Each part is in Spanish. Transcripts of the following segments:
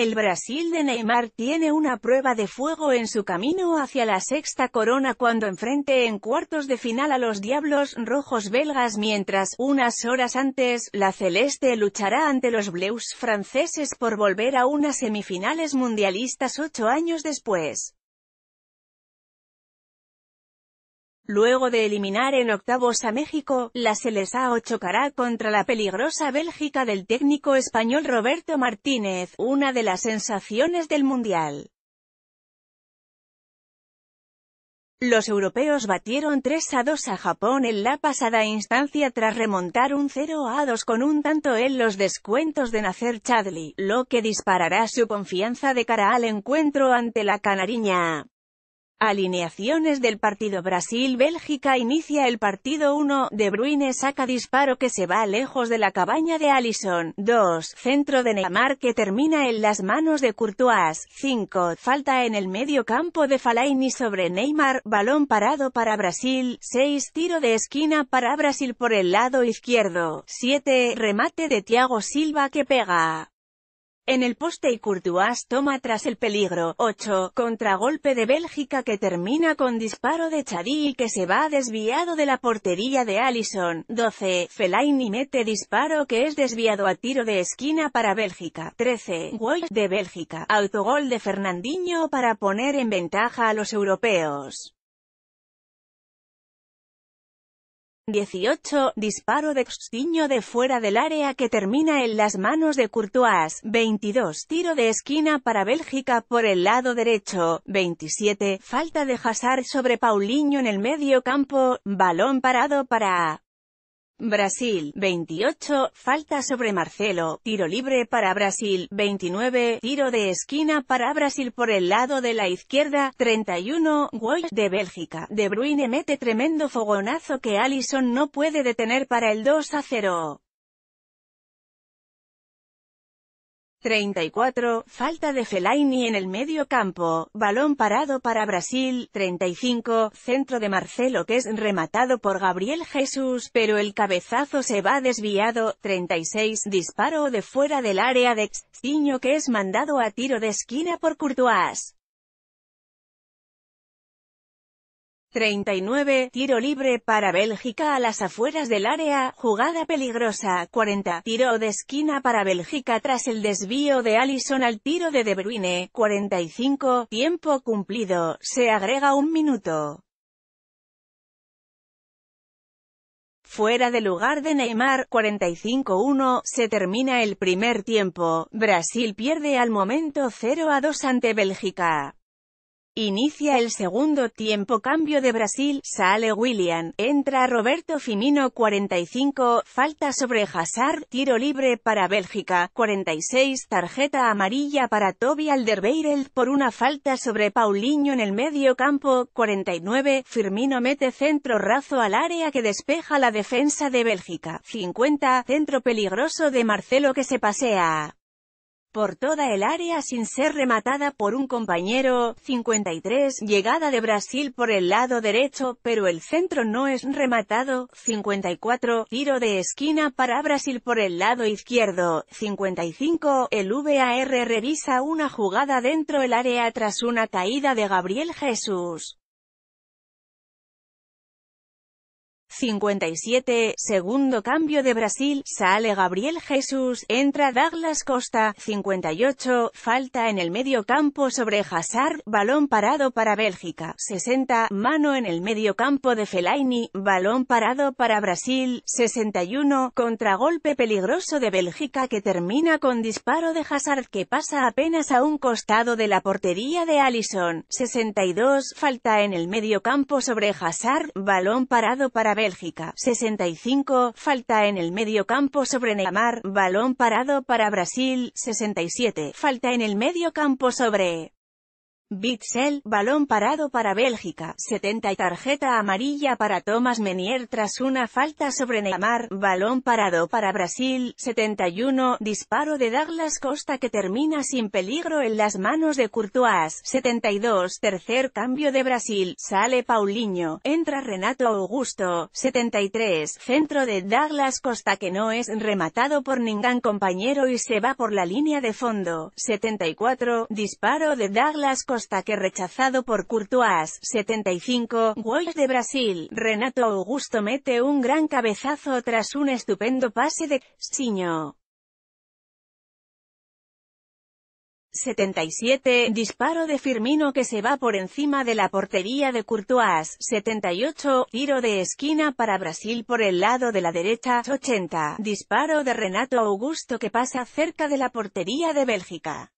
El Brasil de Neymar tiene una prueba de fuego en su camino hacia la sexta corona cuando enfrente en cuartos de final a los Diablos Rojos belgas mientras, unas horas antes, la Celeste luchará ante los Bleus franceses por volver a unas semifinales mundialistas ocho años después. Luego de eliminar en octavos a México, la Selesao chocará contra la peligrosa Bélgica del técnico español Roberto Martínez, una de las sensaciones del Mundial. Los europeos batieron 3 a 2 a Japón en la pasada instancia tras remontar un 0 a 2 con un tanto en los descuentos de Nacer Chadli, lo que disparará su confianza de cara al encuentro ante la canariña. Alineaciones del partido Brasil-Bélgica Inicia el partido 1, De Bruyne saca disparo que se va lejos de la cabaña de Allison. 2, centro de Neymar que termina en las manos de Courtois. 5, falta en el medio campo de Falaini sobre Neymar, balón parado para Brasil. 6, tiro de esquina para Brasil por el lado izquierdo. 7, remate de Thiago Silva que pega en el poste y Courtois toma tras el peligro. 8. Contragolpe de Bélgica que termina con disparo de Chadil que se va desviado de la portería de Allison. 12. Fellaini mete disparo que es desviado a tiro de esquina para Bélgica. 13. Wolf de Bélgica. Autogol de Fernandinho para poner en ventaja a los europeos. 18. Disparo de Xtiño de fuera del área que termina en las manos de Courtois. 22. Tiro de esquina para Bélgica por el lado derecho. 27. Falta de Hazard sobre Paulinho en el medio campo. Balón parado para Brasil, 28, falta sobre Marcelo, tiro libre para Brasil, 29, tiro de esquina para Brasil por el lado de la izquierda, 31, gol de Bélgica, De Bruyne mete tremendo fogonazo que Allison no puede detener para el 2 a 0. 34, falta de Fellaini en el medio campo, balón parado para Brasil, 35, centro de Marcelo que es rematado por Gabriel Jesús, pero el cabezazo se va desviado, 36, disparo de fuera del área de Xiño que es mandado a tiro de esquina por Courtois. 39, tiro libre para Bélgica a las afueras del área, jugada peligrosa, 40, tiro de esquina para Bélgica tras el desvío de Allison al tiro de De Bruyne, 45, tiempo cumplido, se agrega un minuto. Fuera de lugar de Neymar, 45-1, se termina el primer tiempo, Brasil pierde al momento 0-2 ante Bélgica. Inicia el segundo tiempo cambio de Brasil, sale William, entra Roberto Fimino. 45, falta sobre Hazard, tiro libre para Bélgica, 46, tarjeta amarilla para Toby Alderweireld por una falta sobre Paulinho en el medio campo, 49, Firmino mete centro Razo al área que despeja la defensa de Bélgica, 50, centro peligroso de Marcelo que se pasea por toda el área sin ser rematada por un compañero, 53, llegada de Brasil por el lado derecho, pero el centro no es rematado, 54, tiro de esquina para Brasil por el lado izquierdo, 55, el VAR revisa una jugada dentro el área tras una caída de Gabriel Jesús. 57, segundo cambio de Brasil, sale Gabriel Jesús, entra Douglas Costa, 58, falta en el medio campo sobre Hazard, balón parado para Bélgica, 60, mano en el medio campo de Fellaini, balón parado para Brasil, 61, contragolpe peligroso de Bélgica que termina con disparo de Hazard que pasa apenas a un costado de la portería de Allison, 62, falta en el medio campo sobre Hazard, balón parado para Bélgica, Bélgica, 65, falta en el medio campo sobre Neymar, balón parado para Brasil, 67, falta en el medio campo sobre Bitzel, balón parado para Bélgica, 70 y tarjeta amarilla para Thomas Menier tras una falta sobre Neymar, balón parado para Brasil, 71, disparo de Douglas Costa que termina sin peligro en las manos de Courtois, 72, tercer cambio de Brasil, sale Paulinho, entra Renato Augusto, 73, centro de Douglas Costa que no es rematado por ningún compañero y se va por la línea de fondo, 74, disparo de Douglas Costa hasta que rechazado por Courtois, 75, Wolves de Brasil, Renato Augusto mete un gran cabezazo tras un estupendo pase de Siño. 77, disparo de Firmino que se va por encima de la portería de Courtois, 78, tiro de esquina para Brasil por el lado de la derecha, 80, disparo de Renato Augusto que pasa cerca de la portería de Bélgica.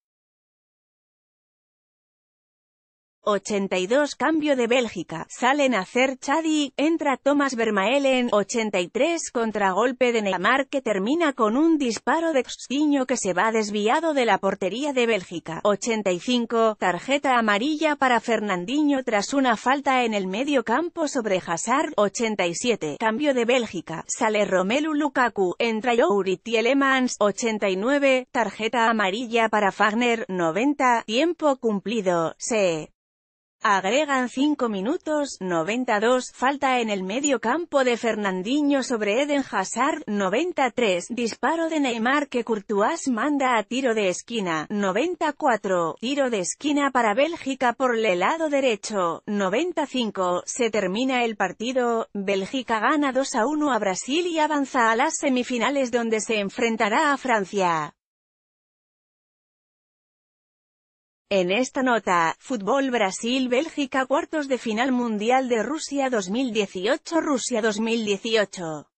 82 Cambio de Bélgica, salen a hacer Chadi, entra Thomas Vermaelen 83 Contragolpe de Neymar que termina con un disparo de Xtiño que se va desviado de la portería de Bélgica, 85 Tarjeta amarilla para Fernandinho tras una falta en el medio campo sobre Hazard, 87 Cambio de Bélgica, sale Romelu Lukaku, entra Youri Tielemans, 89 Tarjeta amarilla para Fagner, 90 Tiempo cumplido, se Agregan 5 minutos, 92, falta en el medio campo de Fernandinho sobre Eden Hazard, 93, disparo de Neymar que Courtois manda a tiro de esquina, 94, tiro de esquina para Bélgica por el lado derecho, 95, se termina el partido, Bélgica gana 2 a 1 a Brasil y avanza a las semifinales donde se enfrentará a Francia. En esta nota, Fútbol Brasil-Bélgica Cuartos de Final Mundial de Rusia 2018 Rusia 2018